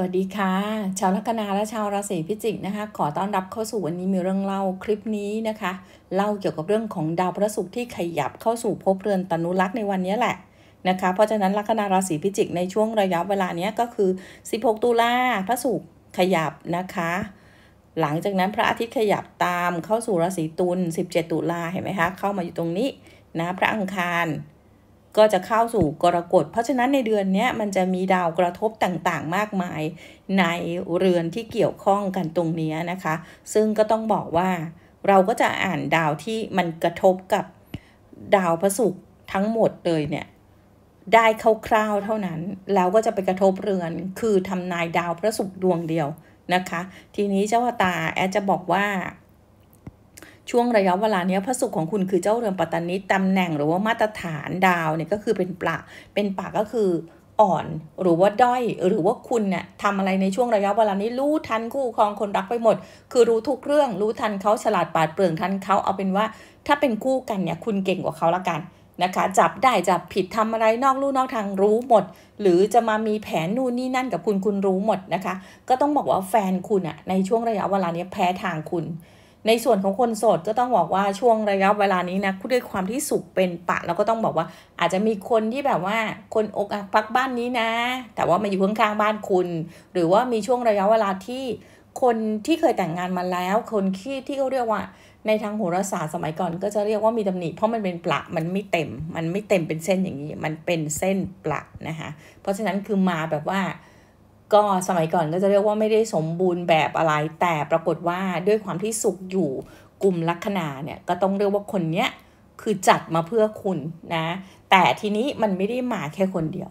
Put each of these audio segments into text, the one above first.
วัสดีค่ะชาวลัคนาและชาวราศีพิจิกนะคะ ขอต้อนรับเข้าสู่วันนี้มีเรื่องเล่าคลิปนี้นะคะเล่าเกี่ยวกับเรื่องของดาวพระศุกร์ที่ขยับเข้าสู่ภพเรือนตนุรักษ์ในวันนี้แหละนะคะเพราะฉะนั้นลัคนาราศีพิจิก ในช่วงระยะเวลานี้ก็คือ 16 ตุลาพระศุกร์ขยับนะคะ หลังจากนั้นพระอาทิตย์ขยับตามเข้าสู่ราศีตุล17 ตุลาเห็นไหมคะเข้ามาอยู่ตรงนี้นะพระอังคารก็จะเข้าสู่กรกฎ เพราะฉะนั้นในเดือนนี้มันจะมีดาวกระทบต่างๆ มากมายในเรือนที่เกี่ยวข้องกันตรงนี้นะคะ ซึ่งก็ต้องบอกว่าเราก็จะอ่านดาวที่มันกระทบกับดาวพระศุกร์ทั้งหมดเลยเนี่ยได้คร่าวๆเท่านั้น แล้วก็จะไปกระทบเรือนคือทำนายดาวพระศุกร์ดวงเดียวนะคะ ทีนี้เจ้าตาแอดจะบอกว่าช่วงระยะเวลาเนี้ยพระสุขของคุณคือเจ้าเรือนปัตตานิตำแหน่ง หรือว่ามาตรฐานดาวเนี่ยก็คือเป็นปลาเป็นปลาก็คืออ่อนหรือว่าด้อยหรือว่าคุณเนี่ยทำอะไรในช่วงระยะเวลานี้รู้ทันคู่ครองคนรักไปหมด คือรู้ทุกเรื่องรู้ทันเขาฉลาดปาดเปลืองทันเขาเอาเป็นว่าถ้าเป็นคู่กันเนี่ยคุณเก่งกว่าเขาละกันนะคะ จับได้จับผิดทำอะไรนอกลู่นอกทางรู้หมด หรือจะมามีแผนนู่นนี่นั่นกับคุณคุณรู้หมดนะคะก็ต้องบอกว่าแฟนคุณอะในช่วงระยะเวลานี้แพ้ทางคุณในส่วนของคนโสดก็ต้องบอกว่าช่วงระยะเวลานี้นะคด้วยความที่สุขเป็นปะเราก็ต้องบอกว่าอาจจะมีคนที่แบบว่าคนอกอักพักบ้านนี้นะ แต่ว่ามาอยู่ข้างๆบ้านคุณ หรือว่ามีช่วงระยะเวลาที่คนที่เคยแต่งงานมาแล้ว คนที่ที่เขาเรียกว่าในทางโหราศาสตร์สมัยก่อน ก็จะเรียกว่ามีตำหนิเพราะมันเป็นปละมันไม่เต็ม มันไม่เต็มเป็นเส้นอย่างนี้ มันเป็นเส้นปละนะคะเพราะฉะนั้นคือมาแบบว่าก็สมัยก่อนก็จะเรียกว่าไม่ได้สมบูรณ์แบบอะไร แต่ปรากฏว่าด้วยความที่สุขอยู่กลุ่มลัคนาเนี่ยก็ต้องเรียกว่าคนเนี้ยคือจัดมาเพื่อคุณนะแต่ทีนี้มันไม่ได้มาแค่คนเดียว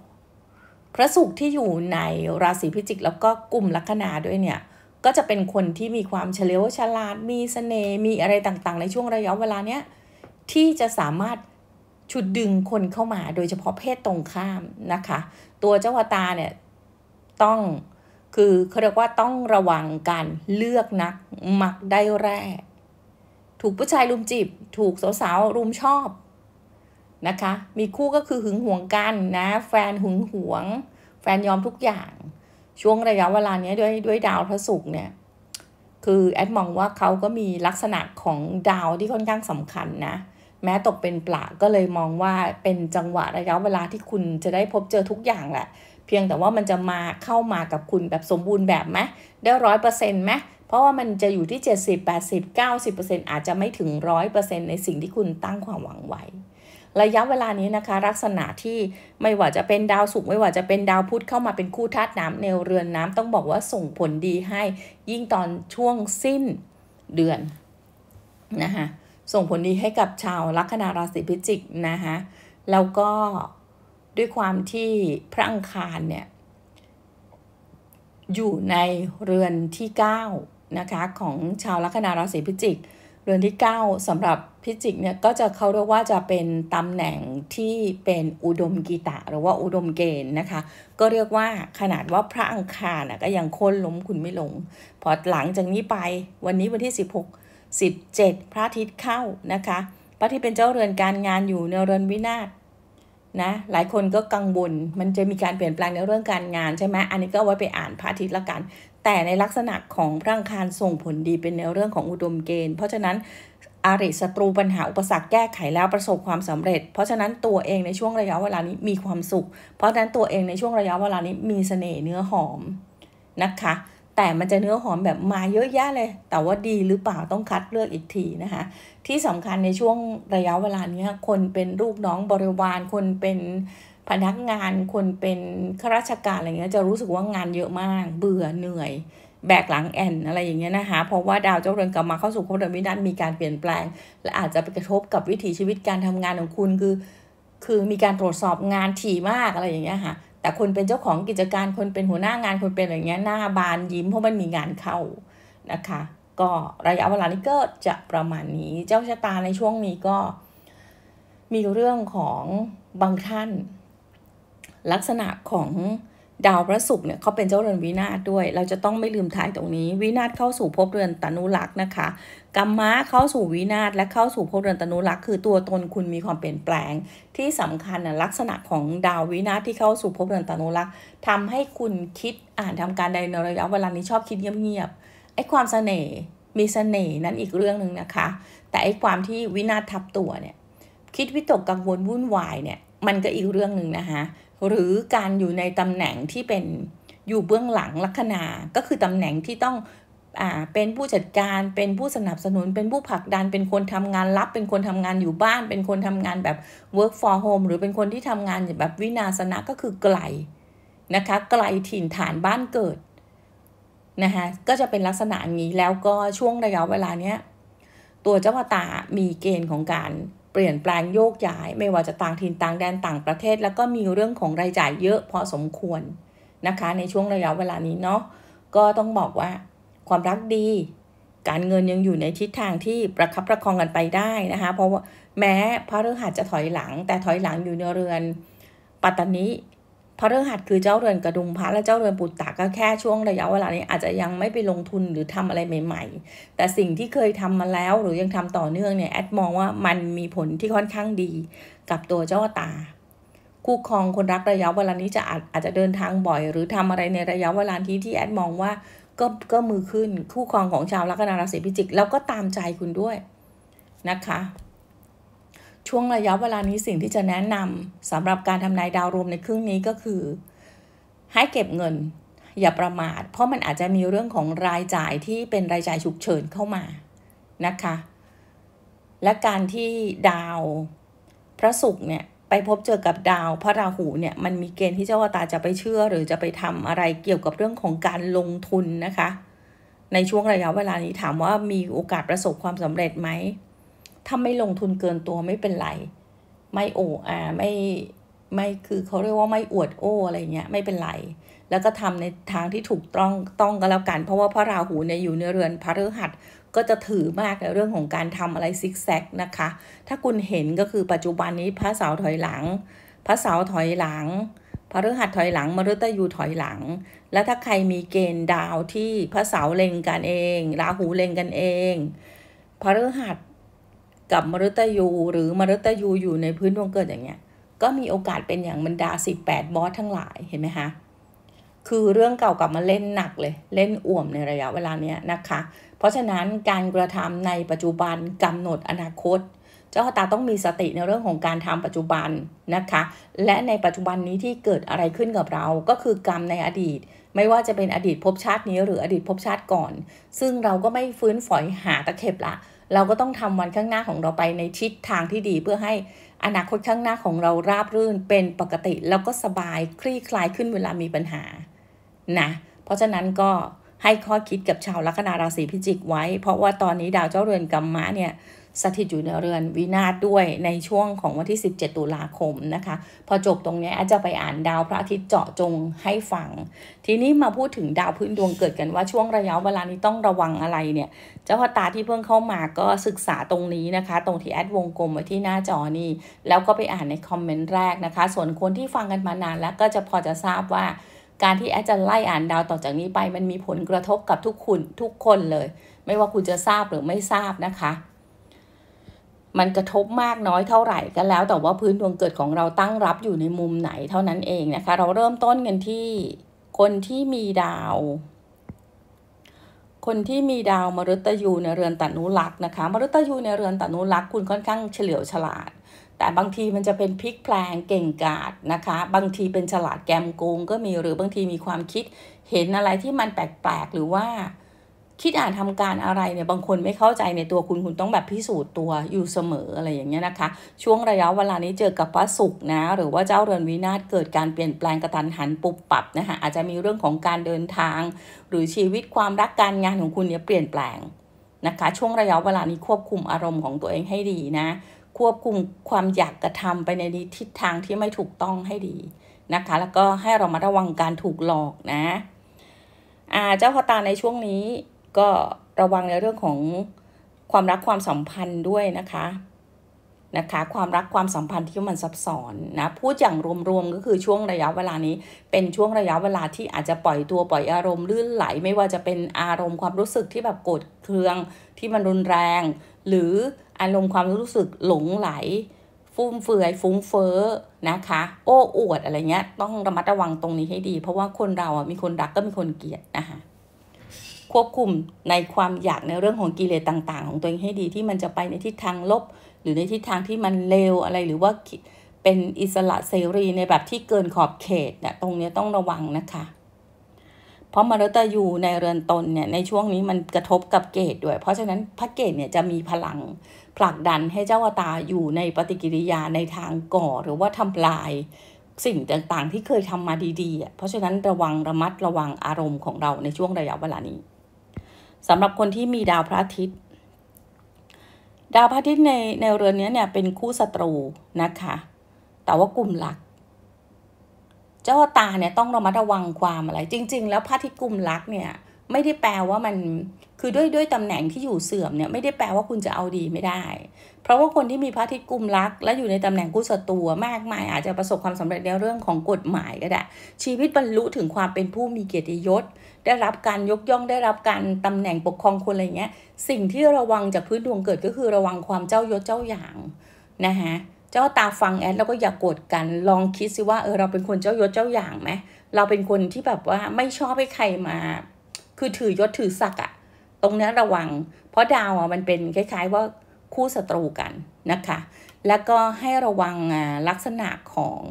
พระสุขที่อยู่ในราศีพิจิกแล้วก็กลุ่มลัคนาด้วยเนี่ยก็จะเป็นคนที่มีความเฉลียวฉลาดมีสเสน่ห์มีอะไรต่างๆ ในช่วงระยะเวลาเนี้ยที่จะสามารถชุดดึงคนเข้ามา โดยเฉพาะเพศตรงข้ามนะคะตัวเจ้าวตาเนี่ยต้อง คือเขาเรียกว่าต้องระวังการเลือกนักมักได้แรก ถูกผู้ชายรุมจีบถูกสาวๆรุมชอบนะคะ มีคู่ก็คือหึงหวงกันนะ แฟนหึงหวง แฟนยอมทุกอย่าง ช่วงระยะเวลานี้ด้วยด้วยดาวพระศุกร์เนี่ย คือแอดมองว่าเขาก็มีลักษณะของดาวที่ค่อนข้างสำคัญนะ แม้ตกเป็นปลา ก็เลยมองว่าเป็นจังหวะระยะเวลาที่คุณจะได้พบเจอทุกอย่างแหละเพียงแต่ว่ามันจะมาเข้ามากับคุณแบบสมบูรณ์แบบไหมได้ร้อยเปอร์เซ็นต์ไหมเพราะว่ามันจะอยู่ที่ 70 80 90 อาจจะไม่ถึง 100%ในสิ่งที่คุณตั้งความหวังไว้ ระยะเวลานี้นะคะลักษณะที่ไม่ว่าจะเป็นดาวศุกร์ไม่ว่าจะเป็นดาวพุธเข้ามาเป็นคู่ธาตุน้ำในเรือนน้ำต้องบอกว่าส่งผลดีให้ยิ่งตอนช่วงสิ้นเดือนนะคะส่งผลดีให้กับชาวลัคนาราศีพิจิกนะคะแล้วก็ด้วยความที่พระอังคารเนี่ยอยู่ในเรือนที่9นะคะของชาวลัคนาราศีพิจิกเรือนที่ 9 สำหรับพิจิกเนี่ยก็จะเขาเรียกว่าจะเป็นตำแหน่งที่เป็นอุดมกีตะหรือว่าอุดมเกณฑ์นะคะก็เรียกว่าขนาดว่าพระอังคารนะก็ยังค้นล้มคุณไม่ลง พอหลังจากนี้ไปวันนี้วันที่ 16 17 พระอาทิตย์เข้านะคะพระที่เป็นเจ้าเรือนการงานอยู่ในเรือนวินาศนะหลายคนก็กังวลมันจะมีการเปลี่ยนแปลงในเรื่องการงานใช่ไหมอันนี้ก็ไว้ไปอ่านพระอาทิตย์ละกัน แต่ในลักษณะของพระองคารส่งผลดีเป็นในเรื่องของอุดมเกณฑ์เพราะฉะนั้นอาริศัตรูปัญหาอุปสรรคแก้ไขแล้วประสบความสำเร็จ เพราะฉะนั้นตัวเองในช่วงระยะเวลานี้มีความสุข เพราะฉะนั้นตัวเองในช่วงระยะเวลานี้มีเสน่ห์เนื้อหอมนะคะแต่มันจะเนื้อหอมแบบมาเยอะแยะเลย แต่ว่าดีหรือเปล่าต้องคัดเลือกอีกทีนะคะที่สำคัญในช่วงระยะเวลานี้คนเป็นลูกน้องบริวารคนเป็นพนักงาน คนเป็นข้าราชการอะไรเงี้ยจะรู้สึกว่างานเยอะมาก เบื่อเหนื่อย แบกหลังแอนอะไรอย่างเงี้ยนะคะเพราะว่าดาวเจ้าเรือนกลับมาเข้าสู่ครเดือนมิถุนมีการเปลี่ยนแปลง และอาจจะไปกระทบกับวิถีชีวิตการทำงานของคุณ คือคือมีการตรวจสอบงานถี่มากอะไรอย่างเงี้ยค่ะแต่คนเป็นเจ้าของกิจการ คนเป็นหัวหน้างาน คนเป็นอะไรเงี้ยหน้าบานยิ้ม เพราะมันมีงานเข้านะคะ ก็ระยะเวลานี้ก็จะประมาณนี้เจ้าชะตาในช่วงนี้ก็มีเรื่องของบางท่าน ลักษณะของดาวพระศุกร์เนี่ยเขาเป็นเจ้าเรือนวินาศด้วย เราจะต้องไม่ลืมถ่ายตรงนี้ วินาศเข้าสู่ภพเรือนตนุรักษ์นะคะ กรรมะเข้าสู่วินาศและเข้าสู่ภพเรือนตนุรักษ์คือตัวตนคุณมีความเปลี่ยนแปลง ที่สำคัญนะลักษณะของดาววินาศที่เข้าสู่ภพเรือนตนุรักษ์ทำให้คุณคิดอ่านทำการใดในระยะเวลานี้ชอบคิดเงียบๆไอ้ความเสน่ห์มีเสน่ห์นั้นอีกเรื่องหนึ่งนะคะ แต่ไอ้ความที่วินาศทับตัวเนี่ยคิดวิตกกังวลวุ่นวายเนี่ยมันก็อีกเรื่องหนึ่งนะคะหรือการอยู่ในตำแหน่งที่เป็นอยู่เบื้องหลังลัคนาก็คือตำแหน่งที่ต้องอ่าเป็นผู้จัดการเป็นผู้สนับสนุน เป็นผู้ผลักดันเป็นคนทำงานรับ เป็นคนทำงานอยู่บ้าน เป็นคนทำงานแบบ work for home หรือเป็นคนที่ทำงานแบบวินาสนะก็คือไกลนะคะไกลถิ่นฐานบ้านเกิดนะคะก็จะเป็นลักษณะนี้แล้วก็ช่วงระยะเวลาเนี้ยตัวเจ้าตามีเกณฑ์ของการเปลี่ยนแปลงโยกย้ายไม่ว่าจะต่างถิ่นต่างแดนต่างประเทศแล้วก็มีเรื่องของรายจ่ายเยอะพอสมควรนะคะในช่วงระยะเวลานี้เนาะก็ต้องบอกว่าความรักดีการเงินยังอยู่ในทิศทางที่ประคับประคองกันไปได้นะคะเพราะว่าแม้พระฤหัสจะถอยหลังแต่ถอยหลังอยู่ ในเรือนปัตตานิพระเรื่องหัดคือเจ้าเรือนกระดุมพระและเจ้าเรือนปุตตะก็แค่ช่วงระยะเวลานี้อาจจะยังไม่ไปลงทุนหรือทำอะไรใหม่ ๆ แต่สิ่งที่เคยทำมาแล้วหรือยังทำต่อเนื่องเนี่ยแอดมองว่ามันมีผลที่ค่อนข้างดี กับตัวเจ้าตาคู่ครองคนรักระยะเวลานี้จะอาจอาจจะเดินทางบ่อย หรือทำอะไรในระยะเวลาที่ที่แอดมองว่าก็ก็มือขึ้นคู่ครองของชาวลัคนาราศีพิจิกแล้วก็ตามใจคุณด้วยนะคะช่วงระยะเวลานี้สิ่งที่จะแนะนำสำหรับการทำนายดาวรวมในครึ่งนี้ก็คือ ให้เก็บเงินอย่าประมาท เพราะมันอาจจะมีเรื่องของรายจ่ายที่เป็นรายจ่ายฉุกเฉินเข้ามานะคะและการที่ดาวพระศุกร์เนี่ยไปพบเจอกับดาว พระราหูเนี่ยมันมีเกณฑ์ที่เจ้าวตาจะไปเชื่อหรือจะไปทำอะไรเกี่ยวกับเรื่องของการลงทุนนะคะในช่วงระยะเวลานี้ถามว่ามีโอกาสประสบความสำเร็จไหมถ้าไม่ลงทุนเกินตัวไม่เป็นไร ไม่โออาไม่ ไม่คือเขาเรียกว่าไม่อวดโอ้อะไรเงี้ย ไม่เป็นไร แล้วก็ทำในทางที่ถูกต้องต้องก็แล้วกัน เพราะว่าพระราหูเนี่ยอยู่ในเรือนพระฤหัสก็จะถือมากในเรื่องของการทำอะไรซิกแซกนะคะ ถ้าคุณเห็นก็คือปัจจุบันนี้พระเสาถอยหลัง พระเสาถอยหลังพระฤหัสถอยหลัง มฤตยูถอยหลัง แล้วถ้าใครมีเกณฑ์ดาวที่พระเสาเล็งกันเอง ราหูเล็งกันเอง พระฤหัสกับมฤตยู หรือมฤตยู อยู่ในพื้นดวงเกิดอย่างเงี้ยก็มีโอกาสเป็นอย่างบรรดา 18 บอสทั้งหลายเห็นไหมคะคือเรื่องเก่ากลับมาเล่นหนักเลยเล่นอ่วมในระยะเวลาเนี้ยนะคะ เพราะฉะนั้นการกระทำในปัจจุบันกำหนดอนาคต เจ้าตาต้องมีสติในเรื่องของการทำปัจจุบันนะคะ และในปัจจุบันนี้ที่เกิดอะไรขึ้นกับเราก็คือกรรมในอดีต ไม่ว่าจะเป็นอดีตภพชาตินี้หรืออดีตภพชาติก่อน ซึ่งเราก็ไม่ฟื้นฝอยหาตะเข็บละเราก็ต้องทำวันข้างหน้าของเราไปในทิศทางที่ดีเพื่อให้อนาคตข้างหน้าของเราราบรื่นเป็นปกติ แล้วก็สบายคลี่คลายขึ้นเวลามีปัญหานะเพราะฉะนั้นก็ให้ข้อคิดกับชาวลัคนาราศีพิจิกไว้ เพราะว่าตอนนี้ดาวเจ้าเรือนกัมมะเนี่ยสถิตอยู่ในเรือนวินาศด้วยในช่วงของวันที่ 17 ตุลาคมนะคะ พอจบตรงนี้อาจจะไปอ่านดาวพระอาทิตย์เจาะจงให้ฟัง ทีนี้มาพูดถึงดาวพื้นดวงเกิดกันว่าช่วงระยะเวลานี้ต้องระวังอะไรเนี่ยเจ้าพตาที่เพิ่งเข้ามาก็ศึกษาตรงนี้นะคะ ตรงที่แอดวงกลมไว้ที่หน้าจอนี่แล้วก็ไปอ่านในคอมเมนต์แรกนะคะ ส่วนคนที่ฟังกันมานาน แล้วก็จะพอจะทราบว่า การที่แอดจะไล่อ่านดาวต่อจากนี้ไปมันมีผลกระทบกับทุกคุณทุกคนเลย ไม่ว่าคุณจะทราบหรือไม่ทราบนะคะมันกระทบมากน้อยเท่าไหร่ก็แล้วแต่ว่าพื้นดวงเกิดของเราตั้งรับอยู่ในมุมไหนเท่านั้นเองนะคะ เราเริ่มต้นกันที่คนที่มีดาว คนที่มีดาวมฤตยูในเรือนตนุลักษ์นะคะมฤตยูในเรือนตนุลักษ์คุณค่อนข้างเฉลียวฉลาด แต่บางทีมันจะเป็นพลิกแปลงเก่งกาจนะคะ บางทีเป็นฉลาดแกมโกงก็มีหรือบางทีมีความคิดเห็นอะไรที่มันแปลกๆหรือว่าคิดอ่านทำการอะไรเนี่ย บางคนไม่เข้าใจในตัวคุณคุณต้องแบบพิสูจน์ตัวอยู่เสมออะไรอย่างเงี้ยนะคะ ช่วงระยะเวลานี้เจอกับพระศุกร์นะ หรือว่าเจ้าเรือนวินาศ เกิดการเปลี่ยนแปลงกระทันหันปุบปรับนะคะอาจจะมีเรื่องของการเดินทาง หรือชีวิตความรักการงานของคุณเนี่ยเปลี่ยนแปลง นะคะช่วงระยะเวลานี้ควบคุมอารมณ์ของตัวเองให้ดีนะ ควบคุมความอยากกระทำไปในทิศทางที่ไม่ถูกต้องให้ดีนะคะ แล้วก็ให้เรามาระวังการถูกหลอกนะอ่าเจ้าพตาในช่วงนี้ก็ระวังในเรื่องของความรักความสัมพันธ์ด้วยนะคะ นะคะ ความรักความสัมพันธ์ที่มันซับซ้อนนะ พูดอย่างรวม ๆ ก็คือช่วงระยะเวลานี้เป็นช่วงระยะเวลาที่อาจจะปล่อยตัวปล่อยอารมณ์ลื่นไหลไม่ว่าจะเป็นอารมณ์ความรู้สึกที่แบบโกรธเคืองที่มันรุนแรง หรืออารมณ์ความรู้สึกหลงไหลฟุ่มเฟือยฟุ้งเฟ้อนะคะ โอ้อวดอะไรเงี้ยต้องระมัดระวังตรงนี้ให้ดี เพราะว่าคนเราอ่ะมีคนรักก็มีคนเกลียดนะคะควบคุมในความอยากในเรื่องของกิเลสต่างๆ ของตัวเองให้ดีที่มันจะไปในทิศทางลบ หรือในทิศทางที่มันเลวอะไร หรือว่าเป็นอิสระเสรีในแบบที่เกินขอบเขตเนี่ยตรงนี้ต้องระวังนะคะ เพราะมรตยูในเรือนตนเนี่ยในช่วงนี้มันกระทบกับเกตด้วย เพราะฉะนั้นพระเกตเนี่ยจะมีพลังผลักดันให้เจ้าตาอยู่ในปฏิกิริยาในทางก่อหรือว่าทำลายสิ่งต่างๆ ที่เคยทำมาดีๆเพราะฉะนั้นระวังระมัดระวังอารมณ์ของเราในช่วงระยะเวลานี้สำหรับคนที่มีดาวพระอาทิตย์ดาวพระอาทิตย์ในในเรือนนี้เนี่ยเป็นคู่ศัตรูนะคะ แต่ว่ากลุ่มหลัก เจ้าตาเนี่ยต้องระมัดระวังความอะไร จริง ๆ แล้วพระอาทิตย์กลุ่มหลักเนี่ยไม่ได้แปลว่ามัน คือด้วยด้วยตำแหน่งที่อยู่เสื่อมเนี่ยไม่ได้แปลว่าคุณจะเอาดีไม่ได้ เพราะว่าคนที่มีพระอาทิตย์กุมรัก และอยู่ในตำแหน่งกู้ศัตรู มากมายอาจจะประสบความสำเร็จในเรื่องของกฎหมายก็ได้ ชีวิตบรรลุถึงความเป็นผู้มีเกียรติยศได้รับการยกย่องได้รับการตำแหน่งปกครองคนอะไรเงี้ยสิ่งที่ระวังจากพื้นดวงเกิดก็คือระวังความเจ้ายศเจ้าอย่างนะคะเจ้าตาฟังแอดแล้วก็อย่ากกธกันลองคิดซิว่าเออเราเป็นคนเจ้ายศเจ้าอย่างไหมเราเป็นคนที่แบบว่าไม่ชอบให้ใครมา คือถือยศถือศักดิ์อะตรงนี้ระวังเพราะดาวอะมันเป็นคล้ายๆว่าคู่ศัตรูกันนะคะแล้วก็ให้ระวังลักษณะของ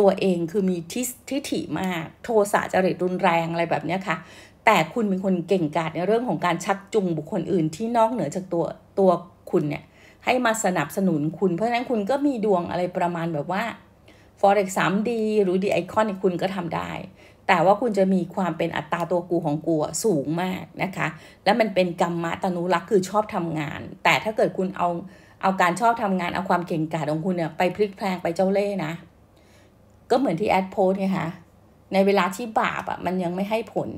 ตัวเองคือมีทิทิฐิมาก โทสะจริตรุนแรงอะไรแบบนี้ค่ะ แต่คุณเป็นคนเก่งกาจในเรื่องของการชักจูงบุคคลอื่นที่นอกเหนือจากตัวตัวคุณเนี่ย ให้มาสนับสนุนคุณ เพราะฉะนั้นคุณก็มีดวงอะไรประมาณแบบว่า forex 3D หรือ d icon คุณก็ทำได้ แต่ว่าคุณจะมีความเป็นอัตราตัวกูของกูสูงมากนะคะ และมันเป็นกรรมะตนุรักษ์คือชอบทำงาน แต่ถ้าเกิดคุณเอาเอาการชอบทำงานเอาความเก่งกาจของคุณเนี่ยไปพลิกแพลงไปเจ้าเล่ห์นะก็เหมือนที่แอดโพสไงคะ ในเวลาที่บาปอะ่ะมันยังไม่ให้ผล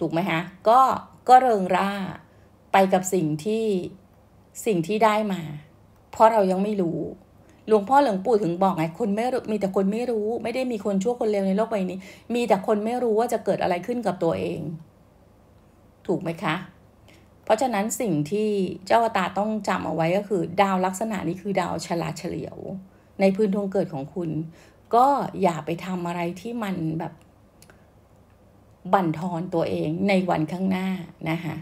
ถูกไหมคะ ก็ก็เริงร่าไปกับสิ่งที่สิ่งที่ได้มา เพราะเรายังไม่รู้ หลวงพ่อหลวงปู่ถึงบอกไงคนไม่รู้มีแต่คนไม่รู้ ไม่ได้มีคนชั่วคนเลวในโลกใบนี้ มีแต่คนไม่รู้ว่าจะเกิดอะไรขึ้นกับตัวเอง ถูกไหมคะ เพราะฉะนั้นสิ่งที่เจ้าตาต้องจำเอาไว้ก็คือ ดาวลักษณะนี้คือดาวฉลาดเฉลียว ในพื้นดวงเกิดของคุณก็อย่าไปทำอะไรที่มันแบบบั่นทอนตัวเองในวันข้างหน้านะคะ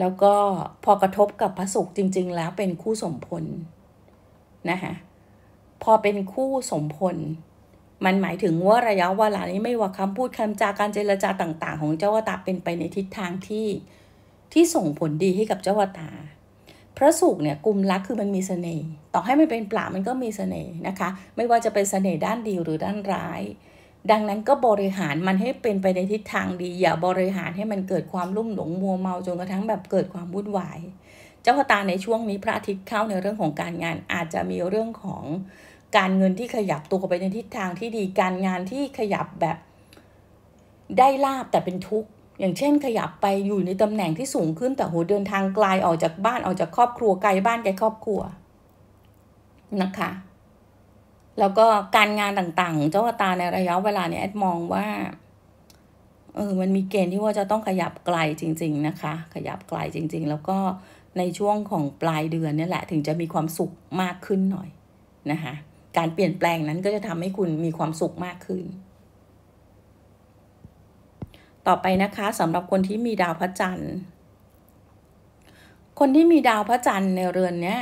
แล้วก็พอกระทบกับพระศุกร์จริง ๆ แล้วเป็นคู่สมพลนะคะพอเป็นคู่สมพลมันหมายถึงว่าระยะเวลานี้ไม่ว่าคำพูดคำจาการเจรจาต่าง ๆ ของเจ้าวตา เป็นไปในทิศทางที่ที่ส่งผลดีให้กับเจ้าวตาพระศุกร์เนี่ยกลุ่มรักคือมันมีเสน่ห์ต่อให้มันเป็นปลามันก็มีเสน่ห์นะคะไม่ว่าจะเป็นเสน่ห์ด้านดีหรือด้านร้าย ดังนั้นก็บริหารมันให้เป็นไปในทิศทางดีอย่าบริหารให้มันเกิดความลุ่มหลงมัวเมาจนกระทั่งแบบเกิดความวุ่นวายเจ้าพตาในช่วงนี้พระอาทิตย์เข้าในเรื่องของการงานอาจจะมีเรื่องของการเงินที่ขยับตัวไปในทิศทางที่ดีการงานที่ขยับแบบได้ลาบแต่เป็นทุกข์อย่างเช่นขยับไปอยู่ในตำแหน่งที่สูงขึ้น แต่โหเดินทางไกล ออกจากบ้านออกจากครอบครัวไกลบ้านไกลครอบครัวนะคะ แล้วก็การงานต่างๆเจ้าตาในระยะเวลาเนี้ยแอดมองว่าเออมันมีเกณฑ์ที่ว่าจะต้องขยับไกลจริง ๆนะคะ ขยับไกลจริง ๆ แล้วก็ในช่วงของปลายเดือนนี่แหละถึงจะมีความสุขมากขึ้นหน่อยนะคะการเปลี่ยนแปลงนั้นก็จะทำให้คุณมีความสุขมากขึ้นต่อไปนะคะสำหรับคนที่มีดาวพระจันทร์ คนที่มีดาวพระจันทร์ในเรือนเนี้ย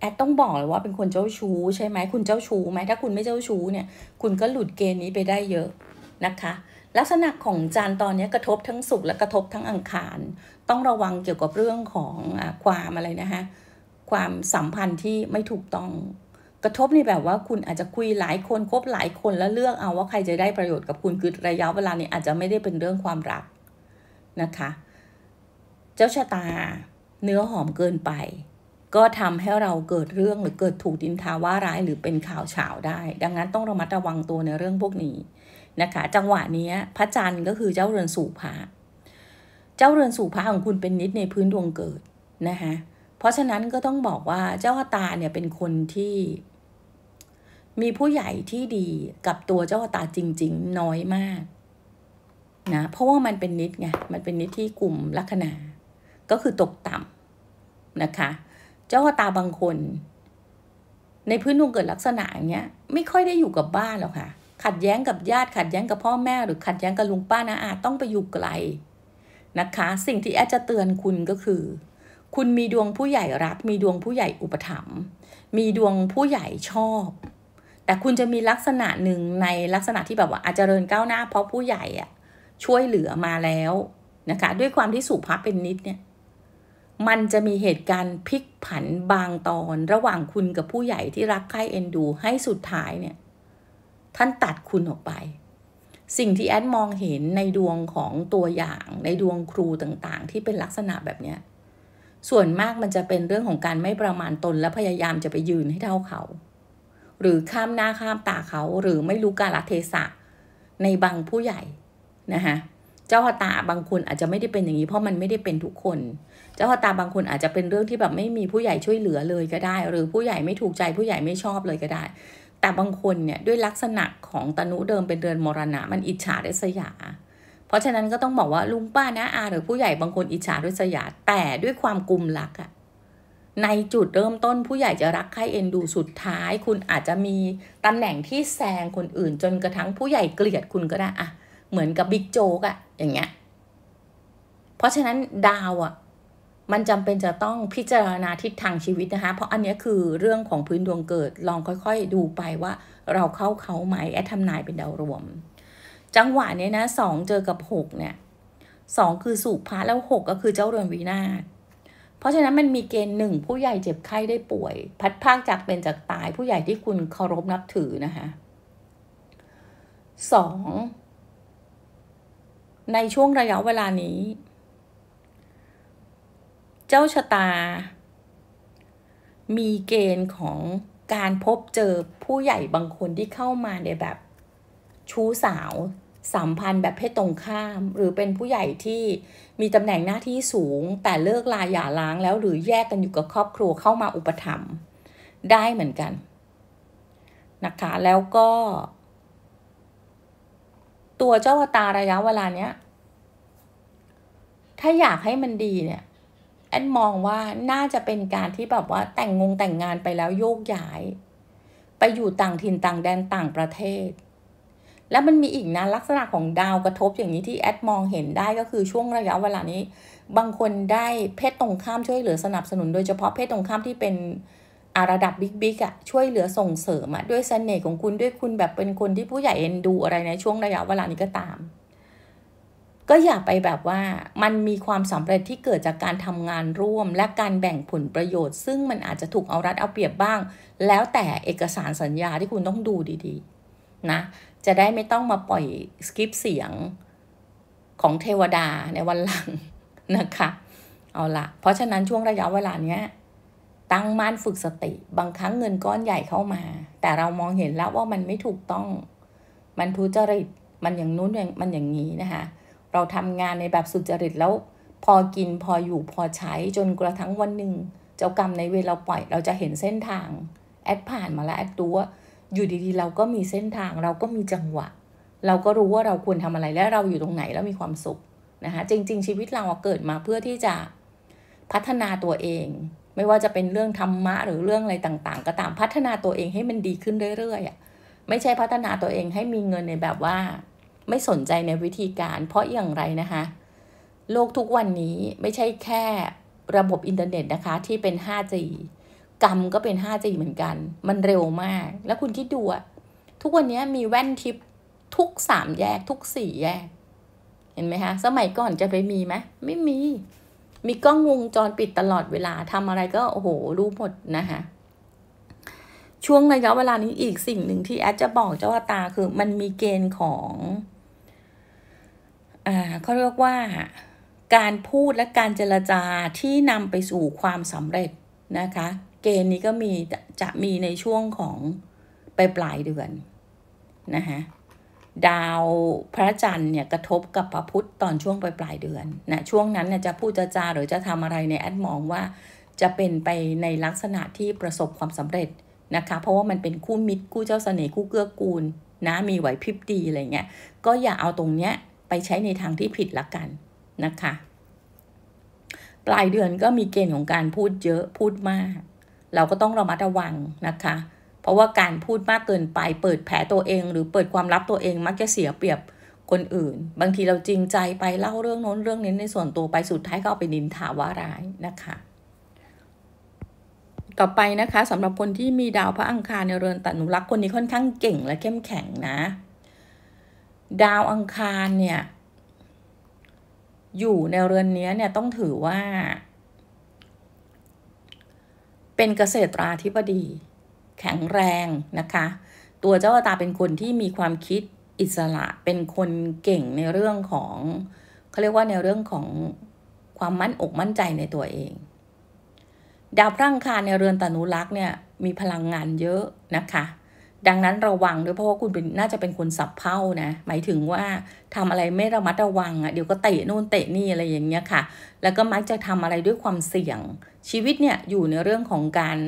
แอดต้องบอกเลยว่าเป็นคนเจ้าชู้ใช่ไหมคุณเจ้าชู้ไหมถ้าคุณไม่เจ้าชู้เนี่ยคุณก็หลุดเกณฑ์นี้ไปได้เยอะนะคะลักษณะของจานตอนนี้กระทบทั้งสุขและกระทบทั้งอังคาร ต้องระวังเกี่ยวกับเรื่องของอความอะไรนะคะความสัมพันธ์ที่ไม่ถูกต้องกระทบในแบบว่าคุณอาจจะคุยหลายคน คบหลายคนแล้วเลือกเอาว่าใครจะได้ประโยชน์กับคุณคือระยะเวลานี้อาจจะไม่ได้เป็นเรื่องความรักนะคะเจ้าชะตาเนื้อหอมเกินไป ก็ทำให้เราเกิดเรื่องหรือเกิดถูกดินทาว่าร้ายหรือเป็นข่าวเฉาได้ ดังนั้นต้องระมัดระวังตัวในเรื่องพวกนี้นะคะจังหวะนี้พระจันทร์ก็คือเจ้าเรือนสู่พระเจ้าเรือนสู่พระของคุณเป็นนิดในพื้นดวงเกิดนะคะเพราะฉะนั้นก็ต้องบอกว่าเจ้าตาเนี่ยเป็นคนที่มีผู้ใหญ่ที่ดีกับตัวเจ้าตาจริง ๆ น้อยมากนะเพราะว่ามันเป็นนิดไงมันเป็นนิดที่กลุ่มลัคนา ก็คือตกต่ำนะคะ เจ้าตาบางคน ในพื้นดวงเกิดลักษณะอย่างเงี้ยไม่ค่อยได้อยู่กับบ้านหรอกค่ะ ขัดแย้งกับญาติขัดแย้งกับพ่อแม่ หรือขัดแย้งกับลุงป้านะอาต้องไปอยู่ไกลนะคะสิ่งที่แอดจะเตือนคุณก็คือ คุณมีดวงผู้ใหญ่รักมีดวงผู้ใหญ่อุปถัมภ์มีดวงผู้ใหญ่ชอบแต่คุณจะมีลักษณะหนึ่งในลักษณะที่แบบว่าอาจจะเริญก้าวหน้าเพราะผู้ใหญ่อะช่วยเหลือมาแล้วนะคะด้วยความที่สุภาพเป็นนิดเนี่ยมันจะมีเหตุการณ์พลิกผันบางตอน ระหว่างคุณกับผู้ใหญ่ที่รักใคร่เอ็นดูให้สุดท้ายเนี่ยท่านตัดคุณออกไป สิ่งที่แอดมองเห็นในดวงของตัวอย่าง ในดวงครูต่างๆ ที่เป็นลักษณะแบบเนี้ยส่วนมากมันจะเป็นเรื่องของการไม่ประมาณตนและพยายามจะไปยืนให้เท่าเขาหรือข้ามหน้าข้ามตาเขา หรือไม่รู้กาลเทศะ ในบางผู้ใหญ่นะคะเจ้าตาบางคนอาจจะไม่ได้เป็นอย่างนี้ เพราะมันไม่ได้เป็นทุกคน เจ้าตาบางคนอาจจะเป็นเรื่องที่แบบไม่มีผู้ใหญ่ช่วยเหลือเลยก็ได้ หรือผู้ใหญ่ไม่ถูกใจผู้ใหญ่ไม่ชอบเลยก็ได้ แต่บางคนเนี่ยด้วยลักษณะของตนุเดิมเป็นเดือนมรณะมันอิจฉาด้วยาเพราะฉะนั้นก็ต้องบอกว่าลุงป้านะอา หรือผู้ใหญ่บางคนอิจฉาด้วยาแต่ด้วยความกลุ่มลักอะในจุดเริ่มต้นผู้ใหญ่จะรักใคร่เอ็นดูสุดท้าย คุณอาจจะมีตำแหน่งที่แซงคนอื่นจนกระทั่งผู้ใหญ่เกลียดคุณก็ได้อะเหมือนกับบิ๊กโจ๊กอะอย่างเงี้ย เพราะฉะนั้นดาวอะมันจำเป็นจะต้องพิจารณาทิศทางชีวิตนะคะ เพราะอันนี้คือเรื่องของพื้นดวงเกิด ลองค่อยๆดูไปว่าเราเข้าเขาไหม แอดทำนายเป็นดาวรวม จังหวะเนี้ยนะสองเจอกับหกเนี่ยสองคือสุภะแล้วหกก็คือเจ้าเรือนวีนาศเพราะฉะนั้นมันมีเกณฑ์หนึ่งผู้ใหญ่เจ็บไข้ได้ป่วย พัดพากจากเป็นจากตายผู้ใหญ่ที่คุณเคารพนับถือนะคะสองในช่วงระยะเวลานี้ เจ้าชะตา มีเกณฑ์ของการพบเจอผู้ใหญ่บางคนที่เข้ามาในแบบ ชู้สาวสัมพันธ์แบบเพศตรงข้ามหรือเป็นผู้ใหญ่ที่มีตำแหน่งหน้าที่สูงแต่เลิกลาหย่าร้างแล้วหรือแยกกันอยู่กับครอบครัวเข้ามาอุปถัมภ์ได้เหมือนกัน นะคะ แล้วก็ ตัวเจ้าตาระยะเวลาเนี้ยถ้าอยากให้มันดีเนี่ยแอนมองว่าน่าจะเป็นการที่แบบว่าแต่งงงแต่งงานไปแล้วโยกย้าย ไปอยู่ต่างถิ่นต่างแดนต่างประเทศแล้วมันมีอีกนะลักษณะของดาวกระทบอย่างนี้ที่แอดมองเห็นได้ก็คือช่วงระยะเวลานี้ บางคนได้เพศตรงข้ามช่วยเหลือสนับสนุนโดยเฉพาะเพศตรงข้ามที่เป็นอาระดับบิ๊กบิ๊กอะช่วยเหลือส่งเสริมอะด้วยเสน่ห์ของคุณด้วยคุณแบบเป็นคนที่ผู้ใหญ่เอ็นดูอะไรในช่วงระยะเวลานี้ก็ตาม ก็อย่าไปแบบว่ามันมีความสำเร็จที่เกิดจากการทำงานร่วมและการแบ่งผลประโยชน์ ซึ่งมันอาจจะถูกเอารัดเอาเปรียบบ้าง แล้วแต่เอกสารสัญญาที่คุณต้องดูดีๆนะจะได้ไม่ต้องมาปล่อยสคริปเสียงของเทวดาในวันหลังนะคะเอาละเพราะฉะนั้นช่วงระยะเวลาเนี้ยตั้งมั่นฝึกสติ บางครั้งเงินก้อนใหญ่เข้ามา แต่เรามองเห็นแล้วว่ามันไม่ถูกต้องมันทุจริตมันอย่างนู้นอย่างมันอย่างนี้นะคะเราทำงานในแบบสุจริตแล้ว พอกินพออยู่พอใช้จนกระทั่งวันหนึ่ง เจ้ากรรมในเวรเราปล่อย เราจะเห็นเส้นทางแอดผ่าน มาแล้วแอดตัวอยู่ดีๆ เราก็มีเส้นทางเราก็มีจังหวะ เราก็รู้ว่าเราควรทำอะไรและเราอยู่ตรงไหนแล้วมีความสุขนะคะจริง ๆ ชีวิตเราเกิดมาเพื่อที่จะพัฒนาตัวเอง ไม่ว่าจะเป็นเรื่องธรรมะหรือเรื่องอะไรต่างๆ ก็ตามพัฒนาตัวเองให้มันดีขึ้นเรื่อยๆอ่ะไม่ใช่พัฒนาตัวเองให้มีเงินในแบบว่า ไม่สนใจในวิธีการ เพราะอย่างไรนะคะโลกทุกวันนี้ไม่ใช่แค่ระบบอินเทอร์เน็ตนะคะที่เป็น 5G กรรมก็เป็น 5G เหมือนกัน มันเร็วมาก แล้วคุณคิดดูอะทุกวันนี้มีแว่นทิปทุกสามแยกทุกสี่แยก เห็นไหมคะ สมัยก่อนจะไปมีไหม ไม่มี มีกล้องวงจรปิดตลอดเวลา ทำอะไรก็ โอ้โห รู้หมดนะคะ ช่วงระยะเวลานี้อีกสิ่งหนึ่งที่แอดจะบอกเจ้าตาคือ มันมีเกณฑ์ของ อ่า เขาเรียกว่า การพูดและการเจรจาที่นำไปสู่ความสำเร็จนะคะเกณฑ์นี้ก็มี จะมีในช่วงของปลายปลายเดือนนะคะดาวพระจันทร์เนี่ยกระทบกับพระพุธตอนช่วงปลายปลายเดือนนะช่วงนั้นเนี่ยจะพูดจะจาหรือจะทำอะไรในแอดมองว่า จะเป็นไปในลักษณะที่ประสบความสำเร็จนะคะเพราะว่ามันเป็นคู่มิตรคู่เจ้าเสน่ห์คู่เกื้อกูลนะมีไหวพริบดีอะไรเงี้ยก็อย่าเอาตรงเนี้ยไปใช้ในทางที่ผิดละกันนะคะปลายเดือนก็มีเกณฑ์ของการพูดเยอะพูดมากเราก็ต้องระมัดระวังนะคะ เพราะว่าการพูดมากเกินไปเปิดแผลตัวเอง หรือเปิดความลับตัวเอง มักจะเสียเปรียบคนอื่น บางทีเราจริงใจไปเล่าเรื่องโน้นเรื่องนี้ในส่วนตัวไปสุดท้ายก็เอาไปนินทาว่าร้ายนะคะ ต่อไปนะคะสำหรับคนที่มีดาวพระอังคารในเรือนตันุรักษ์คนนี้ค่อนข้างเก่งและเข้มแข็งนะ ดาวอังคารเนี่ย อยู่ในเรือนนี้เนี่ยต้องถือว่าเป็นเกษตราธิบดี แข็งแรงนะคะ ตัวเจ้าตาเป็นคนที่มีความคิดอิสระเป็นคนเก่งในเรื่องของเขาเรียกว่าในเรื่องของความมั่นอกมั่นใจในตัวเองดาวพระอังคารในเรือนตนุรักษ์เนี่ยมีพลังงานเยอะนะคะ ดังนั้นระวังด้วยเพราะว่าคุณเป็นน่าจะเป็นคนสับเพ้่านะหมายถึงว่าทำอะไรไม่ระมัดระวังอะ่ะเดี๋ยวก็เตะนู่นเตะนี่อะไรอย่างเงี้ยค่ะแล้วก็มักจะทำอะไรด้วยความเสี่ยงชีวิตเนี่ยอยู่ในเรื่องของการ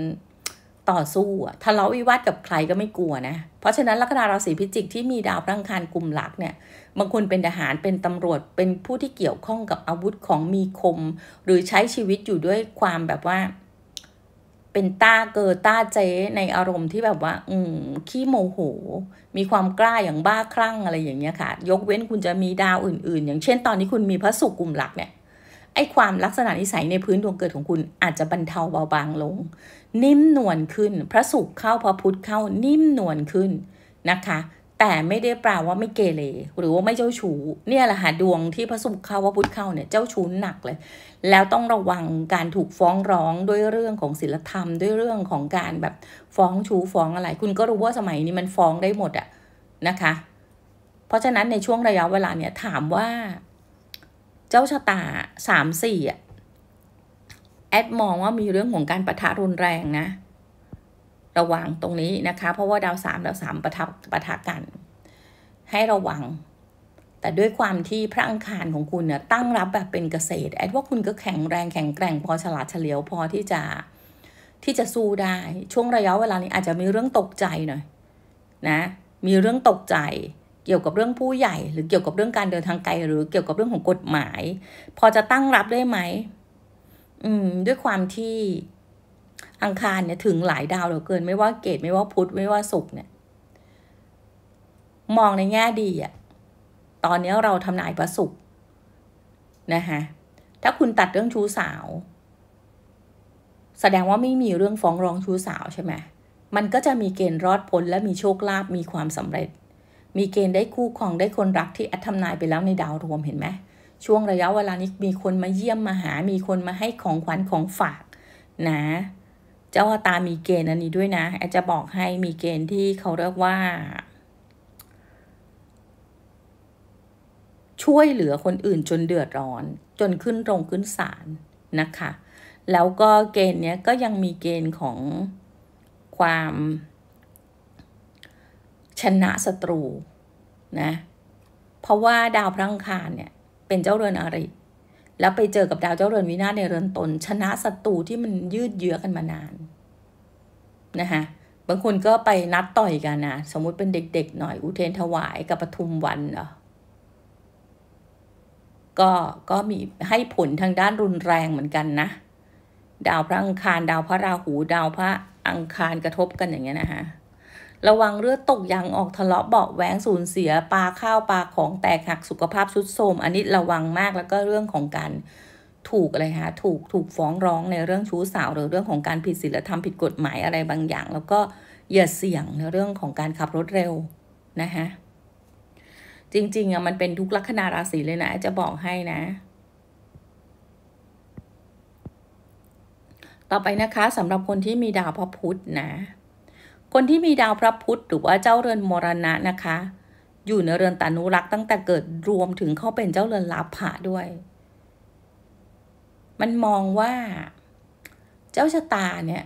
ต่อสู้ทะเลาะวิวาทกับใครก็ไม่กลัวนะเพราะฉะนั้นลัคนาราศีพิจิกที่มีดาวพลังคารกลุ่มหลักเนี่ย บางคนเป็นทหารเป็นตำรวจเป็นผู้ที่เกี่ยวข้องกับอาวุธของมีคม หรือใช้ชีวิตอยู่ด้วยความแบบว่า เป็นต้าเกอต้าเจในอารมณ์ที่แบบว่า อืมขี้โมโห มีความกล้าอย่างบ้าคลั่งอะไรอย่างเงี้ยค่ะ ยกเว้นคุณจะมีดาวอื่น ๆ อย่างเช่น ตอนนี้คุณมีพระศุกร์กุมหลักเนี่ยไอ้ความลักษณะนิสัยในพื้นดวงเกิดของคุณอาจจะบรรเทาเบาบางลง นิ่มนวลขึ้น พระสุขเข้าพระพุธเข้านิ่มนวลขึ้นนะคะ แต่ไม่ได้แปลว่าไม่เกเรหรือว่าไม่เจ้าชู้เนี่ยแหละหาดวงที่พระสุขเข้าพระพุธเข้าเนี่ย เจ้าชู้หนักเลย แล้วต้องระวังการถูกฟ้องร้องด้วยเรื่องของศีลธรรม ด้วยเรื่องของการแบบฟ้องชู้ฟ้องอะไร คุณก็รู้ว่าสมัยนี้มันฟ้องได้หมดอะนะคะ เพราะฉะนั้นในช่วงระยะเวลาเนี่ยถามว่า้าชะตาสามสี่อ่ะแอดมองว่ามีเรื่องของการประทะรุนแรงนะ ระวังตรงนี้นะคะ เพราะว่าดาวสามดาวสามประทับประทะกัน ให้ระวังแต่ด้วยความที่พระอังคารของคุณเนี่ยตั้งรับแบบเป็นเกษตร แอดว่าคุณก็แข็งแรงแข็งแกร่งพอฉลาดเฉลียวพอที่จะที่จะสู้ได้ช่วงระยะเวลานี้อาจจะมีเรื่องตกใจหน่อยนะมีเรื่องตกใจเกี่ยวกับเรื่องผู้ใหญ่ หรือเกี่ยวกับเรื่องการเดินทางไกลหรือ เกี่ยวกับเรื่องของกฎหมาย พอจะตั้งรับได้ไหม อืม ด้วยความที่อังคารเนี่ยถึงหลายดาวเหลือเกิน ไม่ว่าเกตไม่ว่าพุธไม่ว่าศุกร์เนี่ย มองในแง่ดีอะตอนนี้เราทำนายประสุกนะคะถ้าคุณตัดเรื่องชู้สาว แสดงว่าไม่มีเรื่องฟ้องร้องชู้สาวใช่ไหมมันก็จะมีเกณฑ์รอดพ้นและมีโชคลาภมีความสำเร็จมีเกณฑ์ได้คู่ครองได้คนรักที่ออธทำนายไปแล้วในดาวรวมเห็นไหมช่วงระยะเวลานี้มีคนมาเยี่ยมมาหา มีคนมาให้ของขวัญของฝากนะเจ้าตามีเกณฑ์อันนี้ด้วยนะ อาจจะบอกให้มีเกณฑ์ที่เขาเรียกว่า ช่วยเหลือคนอื่นจนเดือดร้อนจนขึ้นโรงขึ้นศาลนะคะแล้วก็เกณฑ์เนี้ยก็ยังมีเกณฑ์ของความชนะศัตรูนะ เพราะว่าดาวพระอังคารเนี่ย เป็นเจ้าเรือนอริแล้วไปเจอกับดาว เจ้าเรือนวินาศในเรือนตน ชนะศัตรูที่มันยืดเยื้อกันมานานนะคะบางคนก็ไปนัดต่อยกันนะ สมมุติเป็นเด็กๆหน่อยอุเทนถวายกับปทุมวันเนาะก็ก็มีให้ผลทางด้านรุนแรงเหมือนกันนะ ดาวพระอังคารดาวพระราหูดาวพระอังคารกระทบกันอย่างเงี้ยนะคะระวังเลือดตกยางออกทะเลาะเบาแหวงสูญเสีย ปลาข้าวปลาของแตกหักสุขภาพรุดโทรม อันนี้ระวังมากแล้วก็เรื่องของการถูกอะไรคะถูกถูกฟ้องร้องในเรื่องชู้สาวหรือเรื่องของการผิดศีลธรรมผิดกฎหมายอะไรบางอย่าง แล้วก็อย่าเสี่ยงในเรื่องของการขับรถเร็วนะคะจริงๆอ่ะมันเป็นทุกลัคนาราศีเลยนะ จะบอกให้นะ ต่อไปนะคะสำหรับคนที่มีดาวพระพุธนะคนที่มีดาวพระพุธหรือว่าเจ้าเรือนมรณะนะคะ อยู่ในเรือนตานุรักษ์ตั้งแต่เกิดรวมถึงเขาเป็นเจ้าเรือนลาภะด้วย มันมองว่าเจ้าชะตาเนี่ย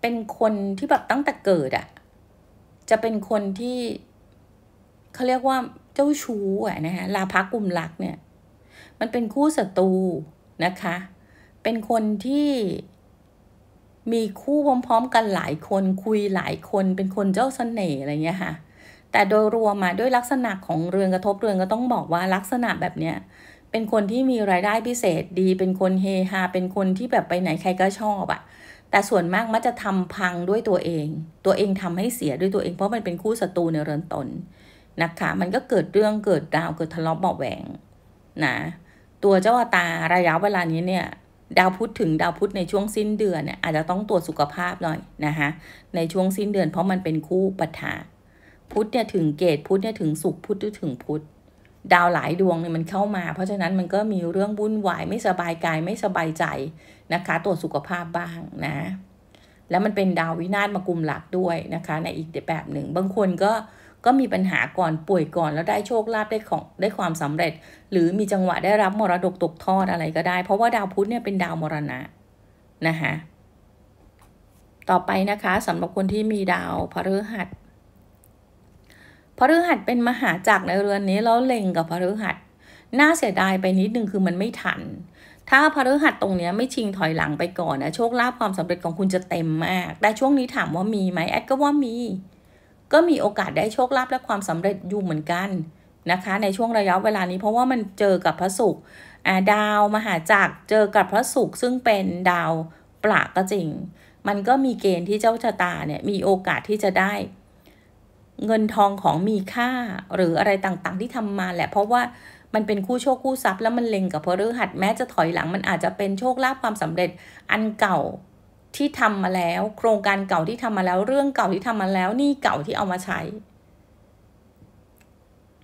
เป็นคนที่แบบตั้งแต่เกิดอะ่ะ จะเป็นคนที่เขาเรียกว่าเจ้าชู้อะนะคะลาภะกลุ่มลักเนี่ย มันเป็นคู่ศัตรูนะคะ เป็นคนที่มีคู่พร้อมๆกันหลายคนคุยหลายคนเป็นคนเจ้าสเสน่ห์อะไรเงี้ยค่ะแต่โดยรวมมาด้วยลักษณะของเรือนกระทบเรือนก็ต้องบอกว่าลักษณะแบบเนี้ยเป็นคนที่มีรายได้พิเศษดี เป็นคนเฮฮาเป็นคนที่แบบไปไหนใครก็ชอบอะแต่ส่วนมากมักจะทำพังด้วยตัวเอง ตัวเองทำให้เสียด้วยตัวเองเพราะมันเป็นคู่ศัตรูในเรือนตนนะคะมันก็เกิดเรื่องเกิดดาวเกิดทะเลาะเบาแหวงนะตัวเจ้าตาระยะเวลานี้เนี่ยดาวพุธถึง ดาวพุธในช่วงสิ้นเดือนเนี่ยอาจจะต้องตรวจสุขภาพหน่อยนะคะในช่วงสิ้นเดือนเพราะมันเป็นคู่ปัญหาพุธเนี่ยถึงเกตพุธเนี่ยถึงสุขพุธถึงพุธ ดาวหลายดวงเนี่ยมันเข้ามา เพราะฉะนั้นมันก็มีเรื่องวุ่นวายไม่สบายกายไม่สบายใจนะคะ ตรวจสุขภาพบ้างนะแล้วมันเป็นดาววินาศมากุมหลักด้วยนะคะ ในอีกแบบหนึ่งบางคนก็ก็มีปัญหาก่อนป่วยก่อนแล้วได้โชคลาภได้ของได้ความสำเร็จ หรือมีจังหวะได้รับมรดกตกทอดอะไรก็ได้ เพราะว่าดาวพุธเนี่ยเป็นดาวมรณะนะคะต่อไปนะคะสำหรับคนที่มีดาวพฤหัสพฤหัสเป็นมหาจักรในเรือนนี้แล้วเล็งกับพฤหัสน่าเสียดายไปนิดนึงคือมันไม่ทัน ถ้าพฤหัสตรงนี้ไม่ชิงถอยหลังไปก่อนนะโชคลาภความสำเร็จของคุณจะเต็มมากแต่ช่วงนี้ถามว่ามีไหมแอดก็ว่ามีก็มีโอกาสได้โชคลาภและความสำเร็จอยู่เหมือนกัน นะคะในช่วงระยะเวลานี้ เพราะว่ามันเจอกับพระศุกร์ดาวมหาจักรเจอกับพระศุกร์ซึ่งเป็นดาวปลาก็จริง มันก็มีเกณฑ์ที่เจ้าชะตาเนี่ย มีโอกาสที่จะได้ เงินทองของมีค่าหรืออะไรต่างๆที่ทำมาแหละเพราะว่ามันเป็นคู่โชคคู่ทรัพย์แล้วมันเล็งกับพฤหัสแม้จะถอยหลัง มันอาจจะเป็นโชคลาภความสำเร็จอันเก่าที่ทำมาแล้วโครงการเก่าที่ทำมาแล้วเรื่องเก่าที่ทำมาแล้ว นี่เก่าที่เอามาใช้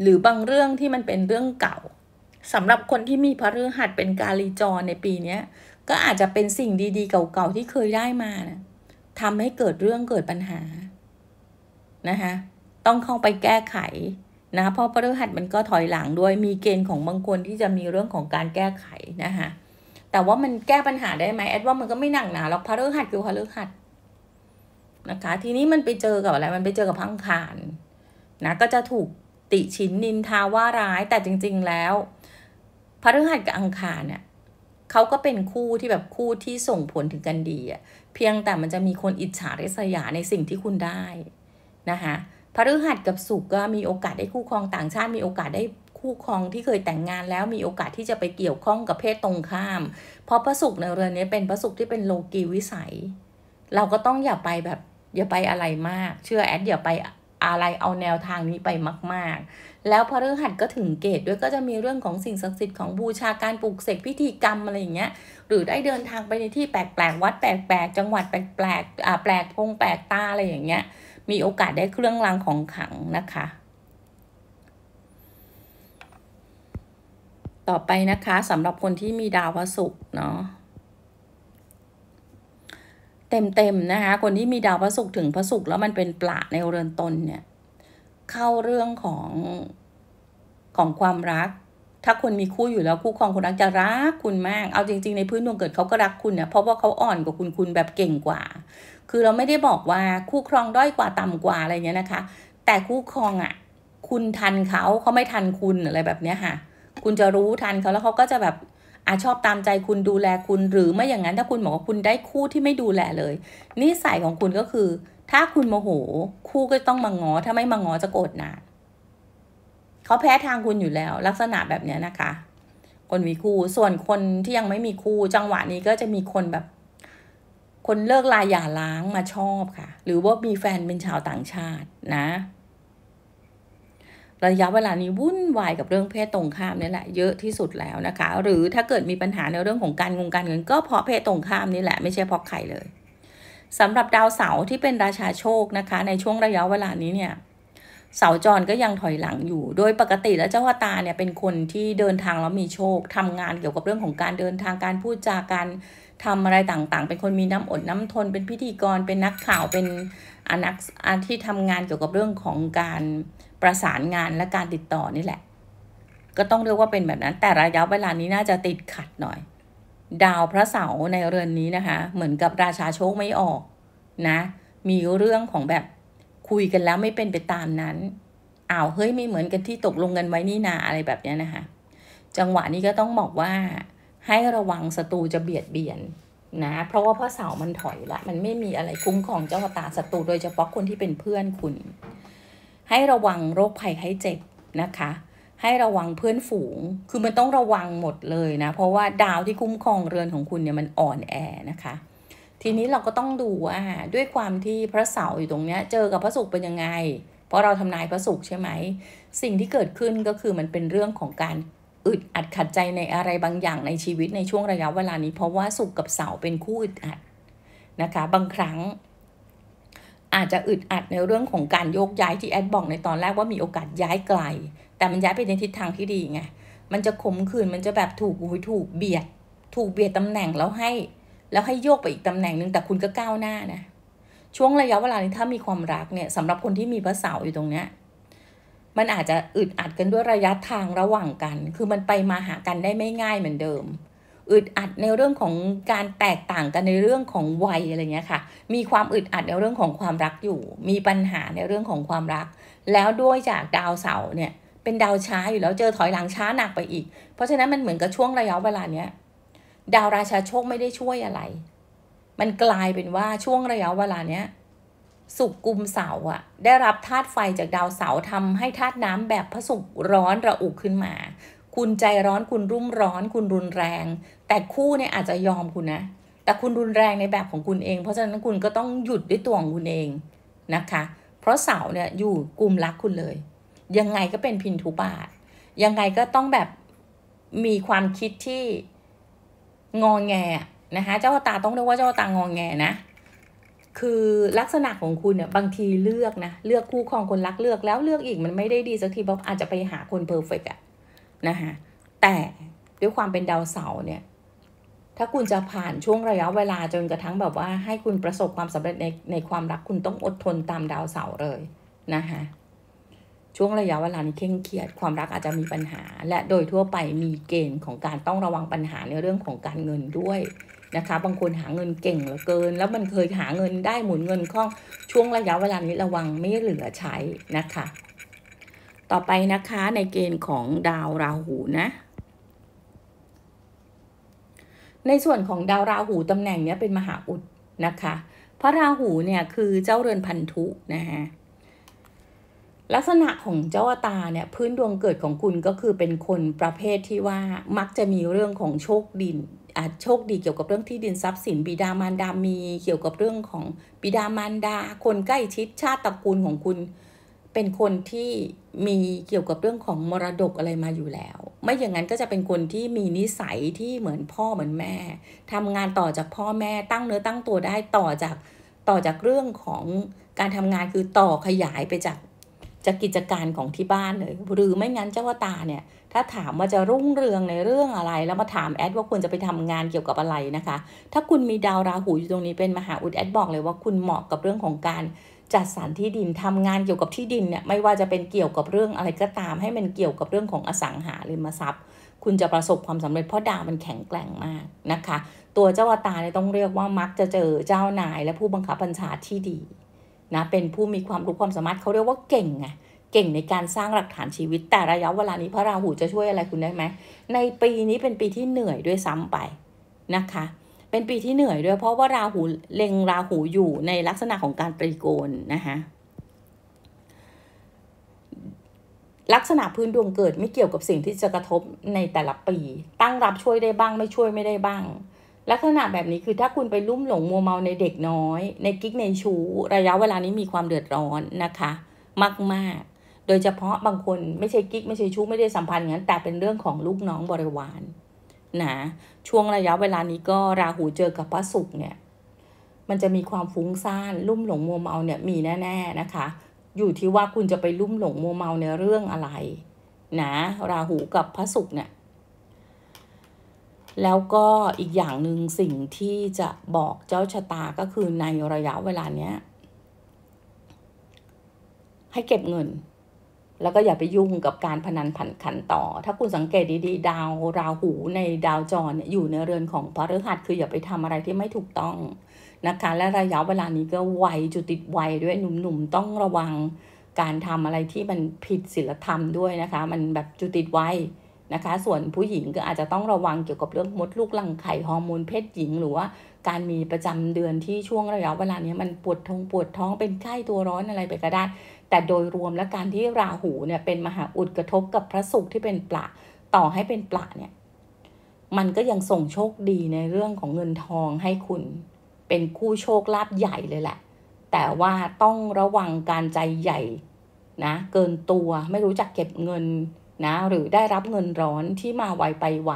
หรือบางเรื่องที่มันเป็นเรื่องเก่าสำหรับคนที่มีพระฤหัสเป็นกาลีจรในปีนี้ก็อาจจะเป็นสิ่งดีๆเก่าๆที่เคยได้มานะทำให้เกิดเรื่องเกิดปัญหานะคะต้องเข้าไปแก้ไขนะเพราะพระฤหัสมันก็ถอยหลังด้วย มีเกณฑ์ของบางคนที่จะมีเรื่องของการแก้ไขนะคะแต่ว่ามันแก้ปัญหาได้ไหมแอดว่ามันก็ไม่หนักหนาหรอกพรฤหัสคือพรฤหัสนะคะ ทีนี้มันไปเจอกับอะไร มันไปเจอกับพังขานนะ ก็จะถูกติชินนินทาว่าร้าย แต่จริงๆแล้วพรฤหัสกับอังคารเนี่ยเขาก็เป็นคู่ที่แบบคู่ที่ส่งผลถึงกันดีอะเพียงแต่มันจะมีคนอิจฉาริษยาในสิ่งที่คุณได้นะคะพรฤหัสกับสุกก็มีโอกาสได้คู่ครองต่างชาติ มีโอกาสได้คู่ครองที่เคยแต่งงานแล้วมีโอกาสที่จะไปเกี่ยวข้องกับเพศตรงข้าม เพราะพระศุกร์ในเรือนนี้เป็นพระศุกร์ที่เป็นโลกีวิสัย เราก็ต้องอย่าไปแบบอย่าไปอะไรมาก เชื่อแอดอย่าไปอะไรเอาแนวทางนี้ไปมากๆ แล้วพอเรื่องหัดก็ถึงเกตด้วยก็จะมีเรื่องของสิ่งศักดิ์สิทธิ์ของบูชาการปลูกเสกพิธีกรรมอะไรอย่างเงี้ย หรือได้เดินทางไปในที่แปลกๆวัดแปลกๆจังหวัดแปลกๆอ่าแปลกพงแปลกตาอะไรอย่างเงี้ย มีโอกาสได้เครื่องรางของขลังนะคะต่อไปนะคะสำหรับคนที่มีดาวพระศุกร์เนาะ เต็มๆนะคะคนที่มีดาวพระศุกร์ถึงพระศุกร์แล้วมันเป็นปลาในเรือนตนเนี่ยเข้าเรื่องของของความรัก ถ้าคนมีคู่อยู่แล้วคู่ครองคนรักจะรักคุณมากเอาจริง ๆ ในพื้นดวงเกิดเขาก็รักคุณเนี่ยเพราะว่าเขาอ่อนกว่าคุณคุณแบบเก่งกว่า คือเราไม่ได้บอกว่าคู่ครองด้อยกว่าต่ำกว่าอะไรเงี้ยนะคะ แต่คู่ครองอะ่ะคุณทันเขาเขาไม่ทันคุณอะไรแบบเนี้ยค่ะคุณจะรู้ทันเขาแล้วเขาก็จะแบบอาชอบตามใจคุณดูแลคุณ หรือไม่อย่างนั้นถ้าคุณบอกว่าคุณได้คู่ที่ไม่ดูแลเลย นิสัยของคุณก็คือ ถ้าคุณโมโห คู่ก็ต้องมางอถ้าไม่มางอจะโกรธนานเขาแพ้ทางคุณอยู่แล้ว ลักษณะแบบนี้นะคะ คนมีคู่ส่วนคนที่ยังไม่มีคู่ จังหวะนี้ก็จะมีคนแบบ คนเลิกลายหย่าล้างมาชอบค่ะ หรือว่ามีแฟนเป็นชาวต่างชาตินะระยะเวลานี้วุ่นวายกับเรื่องเพศตรงข้ามนี่แหละเยอะที่สุดแล้วนะคะหรือถ้าเกิดมีปัญหาในเรื่องของการงงการเงิน ก็เพราะเพศตรงข้ามนี่แหละไม่ใช่เพราะใครเลยสำหรับดาวเสาร์ที่เป็นราชาโชคนะคะในช่วงระยะเวลานี้เนี่ยเสาจรก็ยังถอยหลังอยู่ โดยปกติแล้วเจ้าวตาเนี่ยเป็นคนที่เดินทางแล้วมีโชค ทำงานเกี่ยวกับเรื่องของการเดินทางการพูดจาการทำอะไรต่างๆ เป็นคนมีน้ำอดน้ำทน เป็นพิธีกรเป็นนักข่าวเป็นอนักที่ทำงานเกี่ยวกับเรื่องของการประสานงานและการติดต่อนี่แหละ ก็ต้องเรียกว่าเป็นแบบนั้น แต่ระยะเวลานี้น่าจะติดขัดหน่อย ดาวพระเสาร์ในเรือนนี้นะคะ เหมือนกับราชาโชคไม่ออกนะมีเรื่องของแบบคุยกันแล้วไม่เป็นไปตามนั้นอ้าวเฮ้ยไม่เหมือนกันที่ตกลงกันไว้นี่นาอะไรแบบนี้นะคะจังหวะนี้ก็ต้องบอกว่าให้ระวังศัตรูจะเบียดเบียนนะเพราะว่าพระเสามันถอยละ มันไม่มีอะไรคุ้มของเจ้าตาศัตรูโดยเฉพาะคนที่เป็นเพื่อนคุณให้ระวังโรคภัยไข้เจ็บนะคะ ให้ระวังเพื่อนฝูงคือมันต้องระวังหมดเลยนะ เพราะว่าดาวที่คุ้มครองเรือนของคุณเนี่ยมันอ่อนแอนะคะ ทีนี้เราก็ต้องดูว่าด้วยความที่พระเสาร์อยู่ตรงเนี้ยเจอกับพระศุกร์เป็นยังไง เพราะเราทำนายพระศุกร์ใช่ไหม สิ่งที่เกิดขึ้นก็คือมันเป็นเรื่องของการอึดอัดขัดใจในอะไรบางอย่างในชีวิตในช่วงระยะเวลานี้ เพราะว่าศุกร์กับเสาร์เป็นคู่อึดอัดนะคะบางครั้งอาจจะอึดอัดในเรื่องของการโยกย้ายที่แอดบอก ในตอนแรกว่ามีโอกาสย้ายไกล แต่มันย้ายไปในทิศทางที่ดีไงมันจะขมขื่นมันจะแบบถูกยถูกเบียด ถูกเบียดตำแหน่งแล้วให้ แล้วให้โยกไปอีกตำแหน่งหนึ่งแต่คุณก็ก้าวหน้านะช่วงระยะเวลานี้ถ้ามีความรักเนี่ยสำหรับคนที่มีพระเสาอยู่ตรงเนี้ยมันอาจจะอึดอัดกันด้วยระยะทางระหว่างกัน คือมันไปมาหากันได้ไม่ง่ายเหมือนเดิมอึดอัดในเรื่องของการแตกต่างกันในเรื่องของวัยอะไรเงี้ยค่ะ มีความอึดอัดในเรื่องของความรักอยู่ มีปัญหาในเรื่องของความรัก แล้วด้วยจากดาวเสาร์เนี่ย เป็นดาวช้าอยู่แล้วเจอถอยหลังช้าหนักไปอีก เพราะฉะนั้นมันเหมือนกับช่วงระยะเวลาเนี้ย ดาวราชาโชคไม่ได้ช่วยอะไร มันกลายเป็นว่าช่วงระยะเวลาเนี้ยสุกกุมเสาอะได้รับธาตุไฟจากดาวเสาทำให้ธาตุน้ำแบบพระสุกร้อนระอุขึ้นมา คุณใจร้อนคุณรุ่มร้อนคุณรุนแรงแต่ คู่เนี่ยอาจจะยอมคุณนะ แต่คุณรุนแรงในแบบของคุณเอง เพราะฉะนั้นคุณก็ต้องหยุดด้วยตัวของคุณเอง นะคะ เพราะเสา เนี่ย อยู่กลุ่มรักคุณเลย ยังไงก็เป็นพินทุบาทยังไง ก็ต้อง แบบ มีความคิดที่งองแงนะคะเจ้า ตา ต้องเรียกว่าเจ้าตา งองแงนะ คือลักษณะของคุณเนี่ยบางทีเลือกนะเลือกคู่ครองคนรักเลือกแล้วเลือกอีกมันไม่ได้ดีสักทีเพราะอาจจะไปหาคนเพอร์เฟกอะนะคะแต่ด้วยความเป็นดาวเสาร์เนี่ยถ้าคุณจะผ่านช่วงระยะเวลาจนกระทั่งแบบว่า ให้คุณประสบความสำเร็จในในความรักคุณต้องอดทนตามดาวเสาร์เลยนะคะช่วงระยะเวลานี้เคร่งเครียดความรักอาจจะมีปัญหา และโดยทั่วไปมีเกณฑ์ของการต้องระวังปัญหาในเรื่องของการเงินด้วยนะคะ บางคนหาเงินเก่งเหลือเกิน แล้วมันเคยหาเงินได้หมุนเงินคล่องช่วงระยะเวลานี้ระวังไม่เหลือใช้นะคะ ต่อไปนะคะในเกณฑ์ของดาวราหูนะในส่วนของดาวราหูตำแหน่งนี้เป็นมหาอุดนะคะพระราหูเนี่ยคือเจ้าเรือนพันธุนะฮะลักษณะของเจ้าตาเนี่ยพื้นดวงเกิดของคุณก็คือเป็นคนประเภทที่ว่ามักจะมีเรื่องของโชคดินอาโชคดีเกี่ยวกับเรื่องที่ดินทรัพย์สินบิดามารดามีเกี่ยวกับเรื่องของบิดามารดา คนใกล้ชิดชาติตระกูลของคุณเป็นคนที่มีเกี่ยวกับเรื่องของมรดกอะไรมาอยู่แล้ว ไม่อย่างนั้นก็จะเป็นคนที่มีนิสัยที่เหมือนพ่อเหมือนแม่ทำงานต่อจากพ่อแม่ตั้งเนื้อตั้งตัวได้ต่อจากต่อจากเรื่องของการทำงานคือต่อขยายไปจากจากกิจการของที่บ้านเลยหรือไม่งั้นเจ้าวตาเนี่ยถ้าถามว่าจะรุ่งเรืองในเรื่องอะไร แล้วมาถามแอดว่าควรจะไปทำงานเกี่ยวกับอะไรนะคะ ถ้าคุณมีดาวราหูอยู่ตรงนี้เป็นมหาอุดแอดบอกเลยว่าคุณเหมาะกับเรื่องของการจัดสรรที่ดินทำงานเกี่ยวกับที่ดินเนี่ยไม่ว่าจะเป็นเกี่ยวกับเรื่องอะไร ก็ตามให้มันเกี่ยวกับเรื่องของอสังหาริมทรัพย์ คุณจะประสบความสำเร็จเพราะดาวมันแข็งแกร่งมากนะคะ ตัวเจ้าวตาเนี่ยต้องเรียกว่า มักจะเจอเจ้านายและผู้บังคับบัญชาที่ดีนะเป็นผู้มีความรู้ความสามารถเขาเรียกว่าเก่งไงเก่งในการสร้างหลักฐานชีวิตแต่ระยะเวลานี้พระราหูจะช่วยอะไรคุณได้ไหมในปีนี้เป็นปีที่เหนื่อยด้วยซ้ำไปนะคะเป็นปีที่เหนื่อยด้วยเพราะว่าราหูเล็งราหูอยู่ในลักษณะของการตรีโกณนะคะลักษณะพื้นดวงเกิดไม่เกี่ยวกับสิ่งที่จะกระทบในแต่ละปี ตั้งรับช่วยได้บ้างไม่ช่วยไม่ได้บ้าง ลักษณะแบบนี้คือถ้าคุณไปลุ่มหลงมัวเมาในเด็กน้อย ในกิ๊ก ในชู้ ระยะเวลานี้มีความเดือดร้อนนะคะ มากๆ โดยเฉพาะบางคนไม่ใช่กิ๊กไม่ใช่ชู้ไม่ได้สัมพันธ์งั้นแต่เป็นเรื่องของลูกน้องบริวารนะช่วงระยะเวลานี้ก็ราหูเจอกับพระศุกร์เนี่ยมันจะมีความฟุ้งซ่านลุ่มหลงมัวเมาเนี่ยมีแน่ๆนะคะ อยู่ที่ว่าคุณจะไปลุ่มหลงมัวเมาในเรื่องอะไรนะราหูกับพระศุกร์เนี่ยแล้วก็อีกอย่างหนึ่งสิ่งที่จะบอกเจ้าชะตาก็คือในระยะเวลาเนี้ยให้เก็บเงินแล้วก็อย่าไปยุ่งกับการพนันผันขันต่อ ถ้าคุณสังเกตดีๆ ดาวราหูในดาวจรเนี่ยอยู่ในเรือนของพระฤหัส คืออย่าไปทำอะไรที่ไม่ถูกต้องนะคะและระยะเวลานี้ก็วัยจุดติดัยด้วยหนุ่มๆ ต้องระวังการทำอะไรที่มันผิดศีลธรรมด้วยนะคะ มันแบบจุดติดัยนะคะ ส่วนผู้หญิงก็อาจจะต้องระวังเกี่ยวกับเรื่องมดลูกรังไข่ฮอร์โมนเพศหญิงหรือว่าการมีประจำเดือนที่ช่วงระยะเวลานี้มันปวดท้องปวดท้องเป็นไข้ตัวร้อนอะไรไปก็ได้แต่โดยรวมและการที่ราหูเนี่ยเป็นมหาอุดกระทบกับพระศุกร์ที่เป็นปละต่อให้เป็นปละเนี่ยมันก็ยังส่งโชคดีในเรื่องของเงินทองให้คุณ เป็นคู่โชคลาภใหญ่เลยแหละ แต่ว่าต้องระวังการใจใหญ่นะ เกินตัวไม่รู้จักเก็บเงินนะ หรือได้รับเงินร้อนที่มาไวไปไหว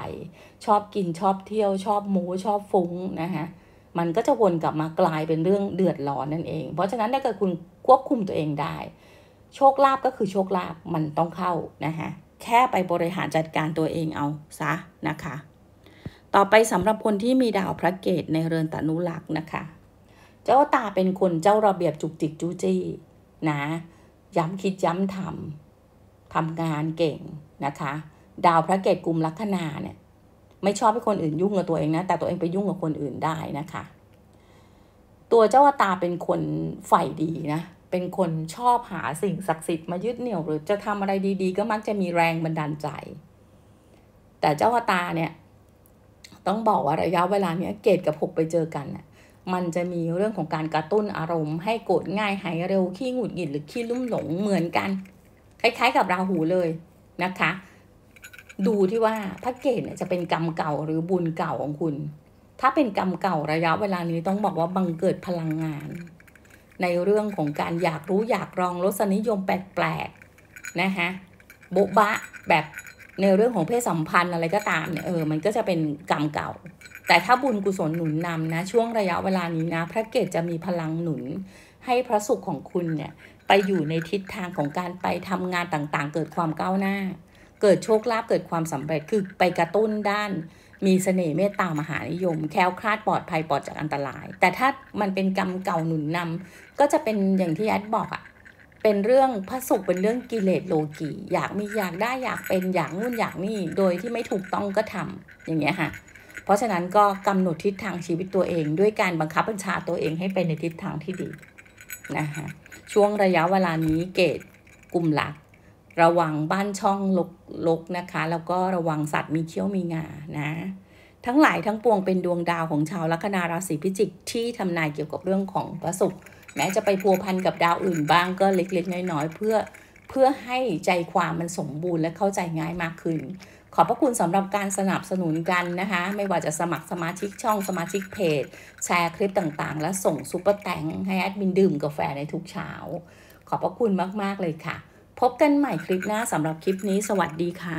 ชอบกินชอบเที่ยว ชอบหมูชอบฟุ้งนะคะมันก็จะวนกลับมากลายเป็นเรื่องเดือดร้อนนั่นเอง เพราะฉะนั้นถ้าเกิดคุณควบคุมตัวเองได้ โชคลาภก็คือโชคลาภมันต้องเข้านะคะแค่ไปบริหารจัดการตัวเองเอาซะนะคะ ต่อไปสำหรับคนที่มีดาวพระเกตในเรือนตนุลักษ์นะคะ เจ้าตาเป็นคนเจ้าระเบียบจุกจิกจู้จี้นะย้ำคิดย้ำทำทำงานเก่งนะคะ ดาวพระเกตกลุ่มลัคนาเนี่ยไม่ชอบให้คนอื่นยุ่งกับตัวเองนะแต่ตัวเองไปยุ่งกับคนอื่นได้นะคะตัวเจ้าตาเป็นคนใฝ่ดีนะเป็นคนชอบหาสิ่งศักดิ์สิทธิ์มายึดเหนี่ยวหรือจะทำอะไรดีๆ ก็มักจะมีแรงบันดาลใจ แต่เจ้าตาเนี่ยต้องบอกว่าระยะเวลาเนี้ยเกตกับหกไปเจอกันนะมันจะมีเรื่องของการกระตุ้นอารมณ์ ให้โกรธง่ายหายเร็วขี้หงุดหงิดหรือขี้ลุ่มหลงเหมือนกัน คล้ายๆกับราหูเลยนะคะดูที่ว่าพระเกศจะเป็นกรรมเก่าหรือบุญเก่าของคุณ ถ้าเป็นกรรมเก่าระยะเวลานี้ต้องบอกว่าบังเกิดพลังงาน ในเรื่องของการอยากรู้อยากลองรสนิยมแปลกๆนะคะโบ๊ะบะแบบในเรื่องของเพศสัมพันธ์อะไรก็ตามเนี่ยเออมันก็จะเป็นกรรมเก่า แต่ถ้าบุญกุศลหนุนนำนะ ช่วงระยะเวลานี้นะพระเกศจะมีพลังหนุน ให้พระสุขของคุณเนี่ยไปอยู่ในทิศทางของการไปทำงานต่างๆ เกิดความก้าวหน้าเกิดโชคลาภเกิดความสำเร็จคือไปกระตุ้นด้านมีสเสน่ห์เมตตามหานิยมแคล้วคลาดปลอดภัยปลอดจากอันตราย แต่ถ้ามันเป็นกรรมเก่าหนุนนำ ก็จะเป็นอย่างที่แอดบอกอะเป็นเรื่องพระสุขเป็นเรื่องกิเลสโลกีอยากมีอยากได้อยากเป็นอยากนู่นอยากนี่โดยที่ไม่ถูกต้องก็ทำอย่างเงี้ยค่ะเพราะฉะนั้นก็กำหนดทิศทางชีวิตตัวเอง ด้วยการบังคับบัญชาตัวเองให้ไปในทิศทางที่ดีนะคะช่วงระยะเวลานี้เกตกลุ่มหลักระวังบ้านช่องลกลกนะคะ แล้วก็ระวังสัตว์มีเขี้ยวมีงานะ ทั้งหลายทั้งปวงเป็นดวงดาวของชาวลัคนาราศีพิจิก ที่ทำนายเกี่ยวกับเรื่องของพระศุกร์แม้จะไปพัวพันกับดาวอื่นบ้างก็เล็กๆน้อย ๆ เพื่อเพื่อให้ใจความมันสมบูรณ์และเข้าใจง่ายมากขึ้น ขอบพระคุณสำหรับการสนับสนุนกันนะคะ ไม่ว่าจะสมัครสมาชิกช่องสมาชิกเพจแชร์คลิปต่างๆ และส่งซุปเปอร์แตงให้แอดมินดื่มกาแฟในทุกเช้า ขอบพระคุณมากๆเลยค่ะพบกันใหม่คลิปหน้าสำหรับคลิปนี้สวัสดีค่ะ